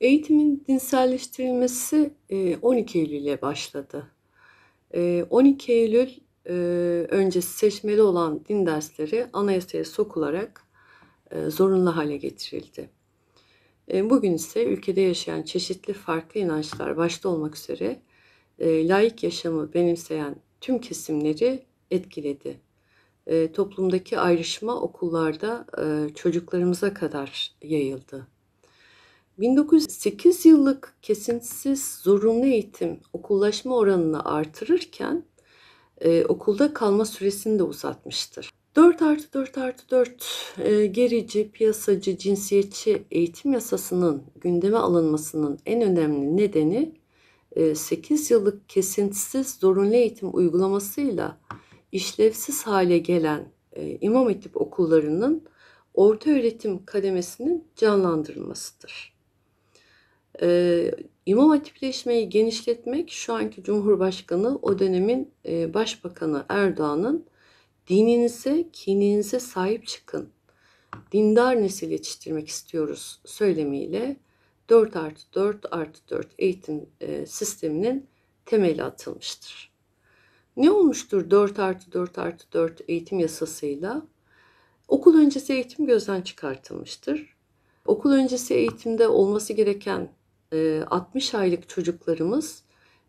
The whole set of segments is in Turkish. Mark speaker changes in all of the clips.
Speaker 1: Eğitimin dinselleştirilmesi 12 e, Eylül ile başladı. 12 e, Eylül e, öncesi seçmeli olan din dersleri anayasaya sokularak zorunlu hale getirildi. Bugün ise ülkede yaşayan çeşitli farklı inançlar başta olmak üzere laik yaşamı benimseyen tüm kesimleri etkiledi. Toplumdaki ayrışma okullarda çocuklarımıza kadar yayıldı. 1908 yıllık kesintisiz zorunlu eğitim okullaşma oranını artırırken e, okulda kalma süresini de uzatmıştır. 4 artı 4 artı 4 e, gerici, piyasacı, cinsiyetçi eğitim yasasının gündeme alınmasının en önemli nedeni e, 8 yıllık kesintisiz zorunlu eğitim uygulamasıyla işlevsiz hale gelen e, imam hatip okullarının orta öğretim kademesinin canlandırılmasıdır. E, İmam Hatipleşmeyi genişletmek şu anki Cumhurbaşkanı o dönemin e, Başbakanı Erdoğan'ın dininize, kininize sahip çıkın. Dindar nesil yetiştirmek istiyoruz söylemiyle 4 artı 4 artı 4 eğitim e, sisteminin temeli atılmıştır. Ne olmuştur 4 artı 4 artı 4 eğitim yasasıyla? Okul öncesi eğitim gözden çıkartılmıştır. Okul öncesi eğitimde olması gereken 60 ee, aylık çocuklarımız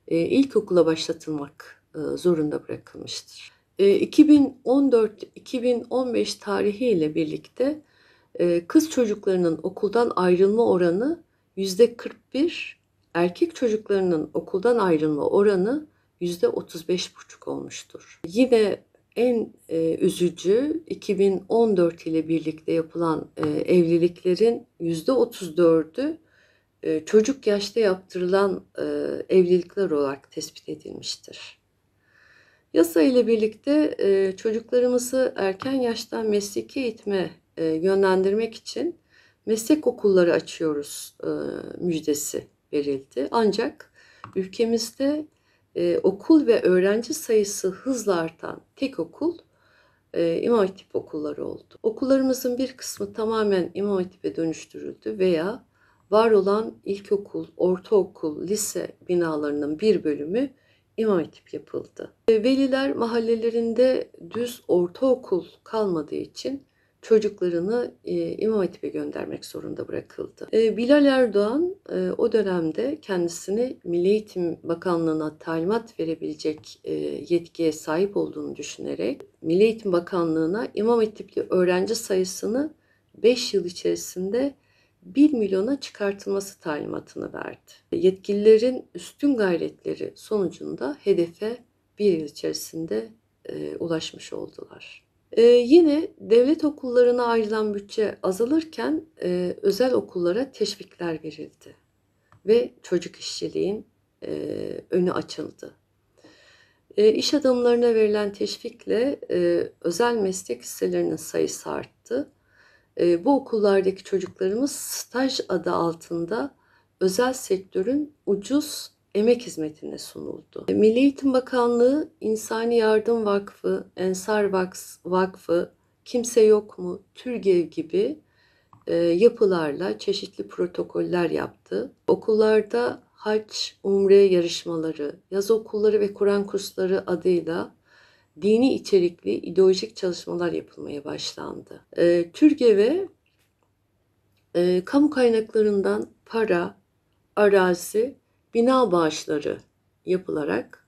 Speaker 1: e, ilkokula başlatılmak e, zorunda bırakılmıştır. 2014-2015 e, tarihiyle birlikte kız çocuklarının okuldan ayrılma oranı %41, erkek çocuklarının okuldan ayrılma oranı %35,5 olmuştur. Yine en üzücü 2014 ile birlikte yapılan e, evliliklerin %34'ü e, çocuk yaşta yaptırılan e, evlilikler olarak tespit edilmiştir. Yasa ile birlikte e, çocuklarımızı erken yaştan mesleki eğitime yönlendirmek için meslek okulları açıyoruz müjdesi verildi. Ancak ülkemizde okul ve öğrenci sayısı hızla artan tek okul e, imam hatip okulları oldu. Okullarımızın bir kısmı tamamen imam hatipe dönüştürüldü veya var olan ilkokul, ortaokul, lise binalarının bir bölümü imam hatip yapıldı. Veliler mahallelerinde düz ortaokul kalmadığı için çocuklarını e, Hatip'e göndermek zorunda bırakıldı. E, Bilal Erdoğan e, o dönemde kendisini Milli Eğitim Bakanlığı'na talimat verebilecek e, yetkiye sahip olduğunu düşünerek Milli Eğitim Bakanlığı'na İmam Hatipli öğrenci sayısını 5 yıl içerisinde 1 milyona çıkartılması talimatını verdi. Yetkililerin üstün gayretleri sonucunda hedefe bir yıl içerisinde e, ulaşmış oldular. E, yine devlet okullarına ayrılan bütçe azalırken e, özel okullara teşvikler verildi ve çocuk işçiliğin e, önü açıldı. E, iş adamlarına verilen teşvikle e, özel meslek liselerinin sayısı arttı ee, bu okullardaki çocuklarımız staj adı altında özel sektörün ucuz emek hizmetine sunuldu. Ee, Milli Eğitim Bakanlığı, İnsani Yardım Vakfı, Ensar Vakfı, Kimse Yok mu, Türgev gibi e, yapılarla çeşitli protokoller yaptı. Okullarda haç, umre yarışmaları, yaz okulları ve Kur'an kursları adıyla dini içerikli ideolojik çalışmalar yapılmaya başlandı. E, ve e, kamu kaynaklarından para, arazi, bina bağışları yapılarak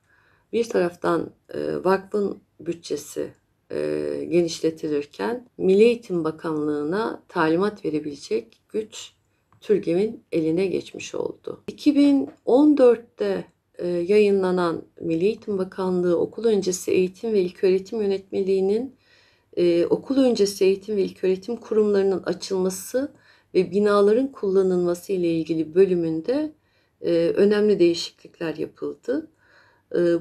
Speaker 1: bir taraftan e, vakfın bütçesi e, genişletilirken Milli Eğitim Bakanlığı'na talimat verebilecek güç TÜRGEV'in eline geçmiş oldu. 2014'te e, yayınlanan Milli Eğitim Bakanlığı Okul Öncesi Eğitim ve İlköğretim Yönetmeliği'nin e, okul öncesi eğitim ve ilköğretim kurumlarının açılması ve binaların kullanılması ile ilgili bölümünde e, önemli değişiklikler yapıldı.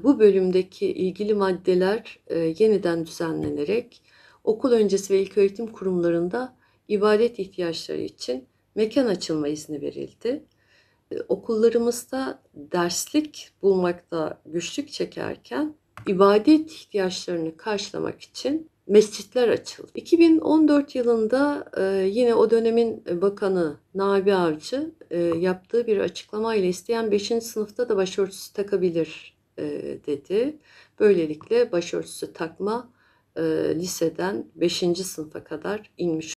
Speaker 1: Bu bölümdeki ilgili maddeler yeniden düzenlenerek okul öncesi ve ilköğretim kurumlarında ibadet ihtiyaçları için mekan açılma izni verildi. Ee, okullarımızda derslik bulmakta güçlük çekerken ibadet ihtiyaçlarını karşılamak için mescitler açıldı. 2014 yılında e, yine o dönemin bakanı Nabi Avcı e, yaptığı bir açıklamayla isteyen 5. sınıfta da başörtüsü takabilir e, dedi. Böylelikle başörtüsü takma liseden 5. sınıfa kadar inmiş